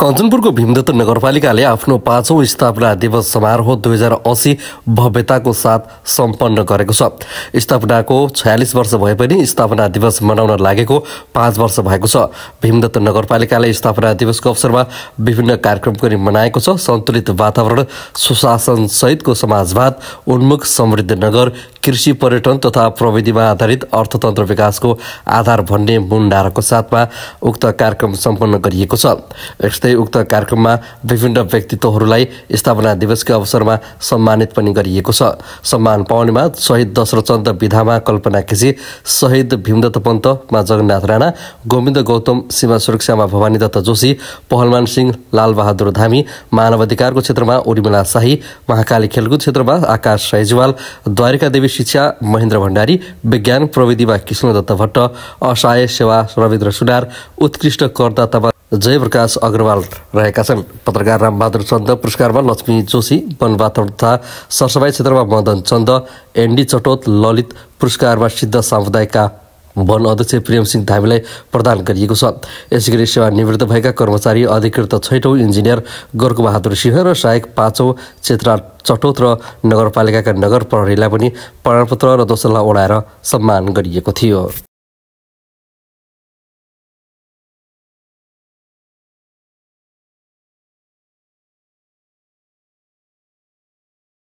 कञ्चनपुरको भीमदत्त नगरपालिकाले आफ्नो पाँचौँ स्थापना दिवस समारोह दुई हजार असी भव्यताको साथ सम्पन्न गरेको छ स्थापनाको छयालिस वर्ष भए पनि स्थापना दिवस मनाउन लागेको पाँच वर्ष भएको छ भीमदत्त नगरपालिकाले स्थापना दिवसको अवसरमा विभिन्न कार्यक्रम पनि मनाएको छ सन्तुलित वातावरण सुशासनसहितको समाजवाद उन्मुख समृद्ध नगर कृषि पर्यटन तथा प्रविधिमा आधारित अर्थतन्त्र विकासको आधार भन्ने मूलधाराको साथमा उक्त कार्यक्रम सम्पन्न गरिएको छ यस्तै उक्त कार्यक्रममा विभिन्न व्यक्तित्वहरूलाई स्थापना दिवसकै अवसरमा सम्मानित पनि गरिएको छ सम्मान पाउनेमा शहीद दशरथचन्द्र विधामा कल्पना केसी शहीद भीमदत्त पन्तमा जगन्नाथ राणा गोविन्द गौतम सीमा सुरक्षामा भवानी दत्त जोशी पहलमान सिंह लालबहादुर धामी मानव अधिकारको क्षेत्रमा उर्मिला शाही महाकाली खेलकुद क्षेत्रमा आकाश सैजवाल द्वारिका देवी शिक्षा महेन्द्र भण्डारी विज्ञान प्रविधिमा कृष्ण दत्त भट्ट असहाय सेवा रविन्द्र सुनार उत्कृष्ट करदातामा जयप्रकाश अग्रवाल रहेका छन् पत्रकार रामबहादुर चन्द पुरस्कारमा लक्ष्मी जोशी वन वातावरण तथा सरसफाई क्षेत्रमा मदन चन्द एनडी चटोत ललित पुरस्कारमा सिद्ध सामुदायिकका वन अध्यक्ष सिंह धामीलाई प्रदान गरिएको छ यसै गरी निवृत्त भएका कर्मचारी अधिकृत छैटौँ इन्जिनियर बहादुर सिंह र सहायक पाँचौँ क्षेत्र चटौत र नगरपालिकाका नगर प्रहरीलाई पनि प्रमाणपत्र र दोसल्ला ओढाएर सम्मान गरिएको थियो